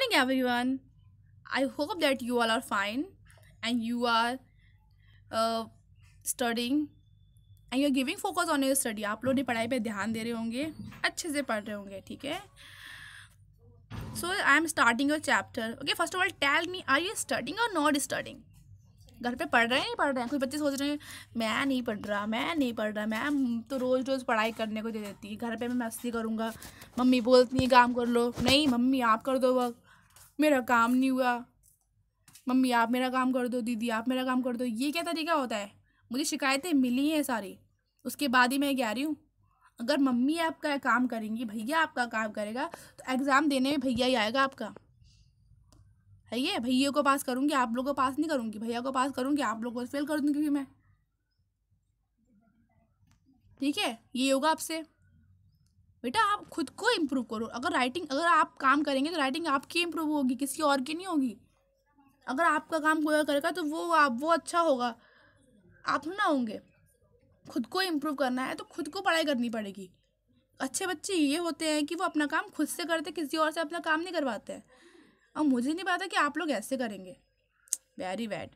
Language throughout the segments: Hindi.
morning everyone i hope that you all are fine and you are uh, studying and you're giving focus on your study आप लोग अपनी पढ़ाई पे ध्यान दे रहे होंगे अच्छे से पढ़ रहे होंगे ठीक है so I am starting your chapter okay first of all tell me are you studying और नॉट स्टडिंग घर पे पढ़ रहे हैं नहीं पढ़ रहे हैं कुछ बच्चे सोच रहे हैं मैं नहीं पढ़ रहा मैं नहीं पढ़ रहा मैम तो रोज़ रोज़ पढ़ाई करने को दे देती है घर पे मैं मस्ती करूँगा मम्मी बोलती है काम कर लो नहीं मम्मी आप कर दो वक्त मेरा काम नहीं हुआ मम्मी आप मेरा काम कर दो दीदी आप मेरा काम कर दो ये क्या तरीका होता है मुझे शिकायतें मिली हैं सारी उसके बाद ही मैं कह रही हूँ अगर मम्मी आपका काम करेंगी भैया आपका काम करेगा तो एग्ज़ाम देने में भैया ही आएगा आपका है ये भैया को पास करूँगी आप लोगों को पास नहीं करूँगी भैया को पास करूँगी आप लोगों को फेल कर दूँगी मैं ठीक है ये होगा आपसे बेटा आप खुद को इम्प्रूव करो अगर राइटिंग अगर आप काम करेंगे तो राइटिंग आपकी इम्प्रूव होगी किसी और की नहीं होगी अगर आपका काम कोई और करेगा तो वो आप वो अच्छा होगा आप ना होंगे खुद को इम्प्रूव करना है तो खुद को पढ़ाई करनी पड़ेगी अच्छे बच्चे ये होते हैं कि वो अपना काम खुद से करते किसी और से अपना काम नहीं करवाते हैं और मुझे नहीं पता कि आप लोग ऐसे करेंगे very bad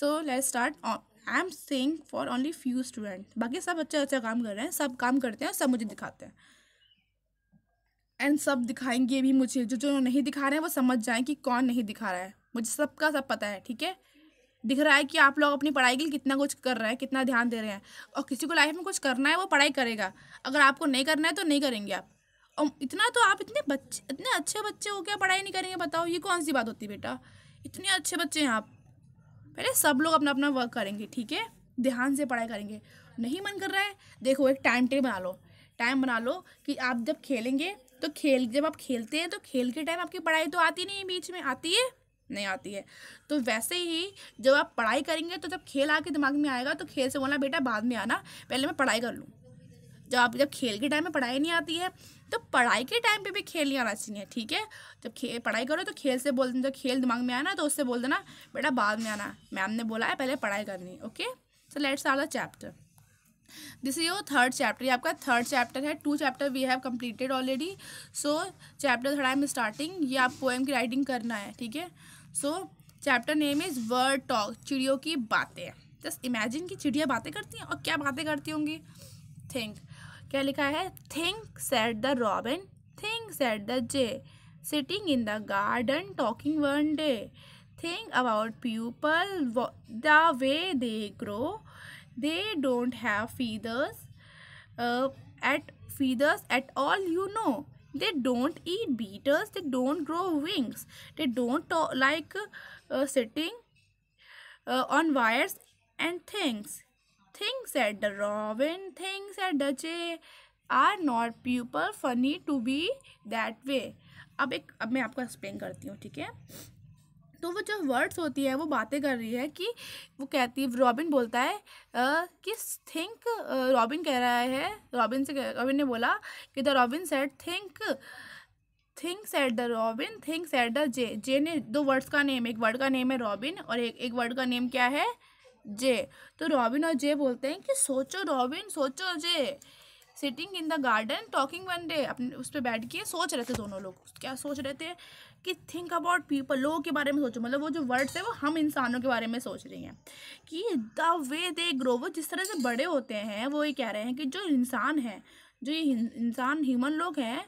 so let start on I am saying for only few student बाकी सब अच्छा अच्छा काम कर रहे हैं सब काम करते हैं सब मुझे दिखाते हैं एंड सब दिखाएंगे भी मुझे जो जो नहीं दिखा रहे हैं वो समझ जाएं कि कौन नहीं दिखा रहा है मुझे सबका सब पता है ठीक है दिख रहा है कि आप लोग अपनी पढ़ाई के लिए कितना कुछ कर रहे हैं कितना ध्यान दे रहे हैं और किसी को लाइफ में कुछ करना है वो पढ़ाई करेगा अगर आपको नहीं करना है तो नहीं करेंगे आप और इतना तो आप इतने बच्चे इतने अच्छे बच्चे हो क्या पढ़ाई नहीं करेंगे बताओ ये कौन सी बात होती है बेटा इतने अच्छे बच्चे हैं आप पहले सब लोग अपना अपना वर्क करेंगे ठीक है ध्यान से पढ़ाई करेंगे नहीं मन कर रहा है देखो एक टाइम टेबल बना लो टाइम बना लो कि आप जब खेलेंगे तो खेल जब आप खेलते हैं तो खेल के टाइम आपकी पढ़ाई तो आती नहीं है बीच में आती है नहीं आती है तो वैसे ही जब आप पढ़ाई करेंगे तो जब खेल आके दिमाग में आएगा तो खेल से बोलना बेटा बाद में आना पहले मैं पढ़ाई कर लूँ जब आप जब खेल के टाइम में पढ़ाई नहीं आती है तो पढ़ाई के टाइम पे भी खेल नहीं आना चाहिए ठीक है जब खेल पढ़ाई करो तो खेल से बोल देना जब खेल दिमाग में आना तो उससे बोल देना बेटा बाद में आना मैम ने बोला है पहले पढ़ाई करनी okay so let's are the chapter this is your third chapter ये आपका थर्ड चैप्टर है two chapter we have completed already so chapter third I am starting ये आप पोएम की राइटिंग करना है ठीक है so chapter name is bird talk चिड़ियों की बातें जस्ट इमेजिन की चिड़िया बातें करती हैं और क्या बातें करती होंगी थिंक क्या लिखा है think said the robin think said the jay sitting in the garden talking one day think about people the way they grow they don't have feathers at feathers at all you know they don't eat beetles they don't grow wings they don't like uh, sitting uh, on wires and things things said the robin things said the jay are not people funny to be that way अब एक अब मैं आपको एक्सप्लेन करती हूँ ठीक है तो वो जो वर्ड्स होती है वो बातें कर रही है कि वो कहती है रॉबिन बोलता है कि थिंक रॉबिन कह रहा है रॉबिन से रॉबिन ने बोला कि the robin said think think said the robin think said the jay jay ने दो वर्ड्स का नेम एक वर्ड का नेम है रॉबिन और एक एक वर्ड का नेम क्या है जे तो रॉबिन और जे बोलते हैं कि सोचो रॉबिन सोचो jay sitting in the garden talking one day अपने उस पर बैठ के सोच रहे थे दोनों लोग क्या सोच रहे थे कि थिंक अबाउट पीपल लोगों के बारे में सोचो मतलब वो जो वर्ड्स है वो हम इंसानों के बारे में सोच रही हैं कि द वे दे ग्रो वो जिस तरह से बड़े होते हैं वो ये कह रहे हैं कि जो इंसान है जो ये इंसान ह्यूमन लोग हैं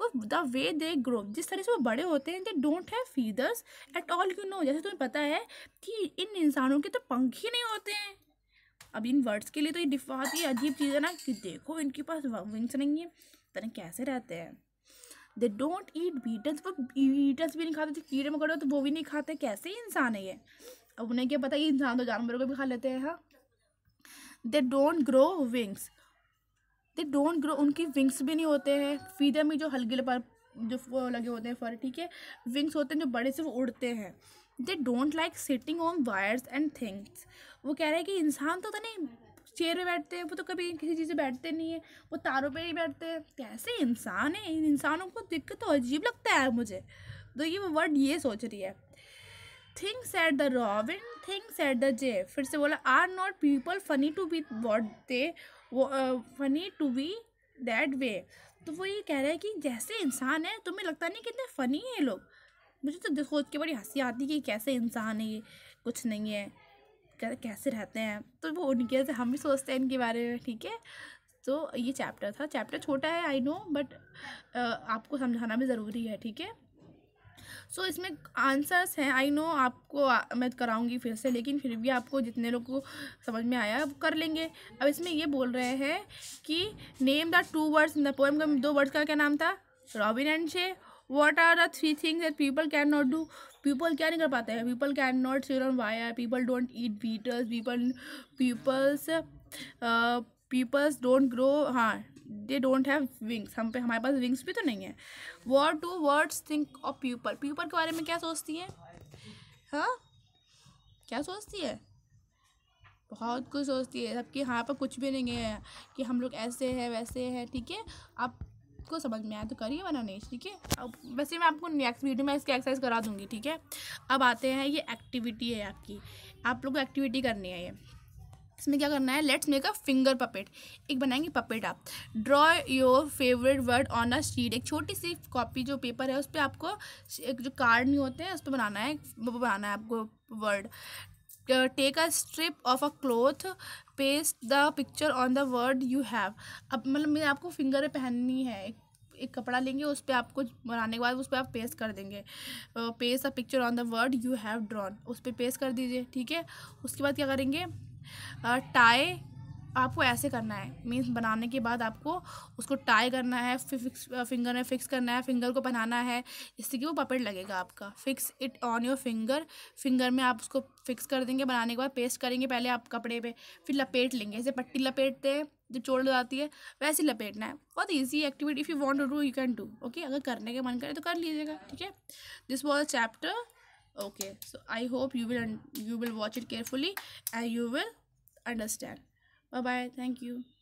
वो द वे दे ग्रो जिस तरह से वो बड़े होते हैं they don't have feathers at all you know जैसे तुम्हें पता है कि इन इंसानों के तो पंख ही नहीं होते हैं अब इन वर्ड्स के लिए तो ये बहुत ही अजीब चीज़ है ना कि देखो इनके पास विंग्स नहीं है तरह कैसे रहते हैं दे डोंट ईट बीटल्स वो बीटल्स भी नहीं खाते थे कीड़े मकोड़े तो वो भी नहीं खाते कैसे इंसान है ये अब उन्हें क्या पता है इंसान तो जानवरों को भी खा लेते हैं हाँ they don't grow wings they don't grow उनकी विंग्स भी नहीं होते हैं फीदर में जो हल्के पर जो लगे होते हैं फर ठीक है विंग्स होते हैं जो बड़े से वो उड़ते हैं they don't like sitting on wires and things वो कह रहे हैं कि इंसान तो नहीं चेयर पे बैठते हैं वो तो कभी किसी चीज़ पे बैठते नहीं है वो तारों पे ही बैठते हैं कैसे इंसान है इन इंसानों को दिक्कत तो अजीब लगता है मुझे तो ये वो वर्ड ये सोच रही है things at the robin thing at the jay फिर से बोला are not people funny to be what they funny to be that way तो वो ये कह रहा है कि जैसे इंसान है तुम्हें लगता नहीं कितने फ़नी हैं लोग मुझे तो खोद के बड़ी हंसी आती है कि कैसे इंसान है ये कुछ नहीं है कैसे रहते हैं तो वो उनके से हम भी सोचते हैं इनके बारे में ठीक है तो ये चैप्टर था चैप्टर छोटा है आई नो बट आपको समझाना भी ज़रूरी है ठीक है सो so, इसमें आंसर्स हैं आई नो आपको मैं कराऊंगी फिर से लेकिन फिर भी आपको जितने लोग को समझ में आया वो कर लेंगे अब इसमें ये बोल रहे हैं कि name the two birds in the poem का दो वर्ड्स का क्या नाम था robin and jay what are the three things that people can not do people क्या नहीं कर पाते हैं people can not sit on wire people don't eat beetles people peoples peoples don't grow हाँ दे डोंट हैव विंग्स हम पे हमारे पास विंग्स भी तो नहीं है what do birds think of people people के बारे में क्या सोचती हैं हाँ क्या सोचती है बहुत कुछ सोचती है सबके यहाँ पर कुछ भी नहीं है कि हम लोग ऐसे हैं वैसे हैं ठीक है आपको समझ में आया तो करिए वरना नहीं ठीक है अब वैसे मैं आपको नेक्स्ट वीडियो में इसकी एक्सरसाइज करा दूँगी ठीक है अब आते हैं ये एक्टिविटी है आपकी आप लोग को एक्टिविटी करनी है ये इसमें क्या करना है let's make a finger puppet एक बनाएंगे पपेट आप draw your favourite bird on a sheet एक छोटी सी कॉपी जो पेपर है उस पर आपको एक जो कार्ड नहीं होते हैं उस पर बनाना है वो बनाना है आपको word take a strip of a cloth paste the picture on the word you have अब मतलब मेरे आपको फिंगर पहननी है एक एक कपड़ा लेंगे उस पर आपको बनाने के बाद उस पर आप पेस्ट कर देंगे paste a picture on the word you have drawn उस पर पेस्ट कर दीजिए ठीक है उसके बाद क्या करेंगे टाई आपको ऐसे करना है मीन्स बनाने के बाद आपको उसको टाई करना है फिक्स फिंगर में फिक्स करना है फिंगर को बनाना है इससे कि वो पपेट लगेगा आपका fix it on your finger finger में आप उसको फिक्स कर देंगे बनाने के बाद पेस्ट करेंगे पहले आप कपड़े पे फिर लपेट लेंगे जैसे पट्टी लपेटते हैं जो चोट जाती है वैसे लपेटना है बहुत easy activity if you want to do you can do okay अगर करने का मन करें तो कर लीजिएगा ठीक है this was chapter okay so i hope you will you will watch it carefully and you will understand bye bye thank you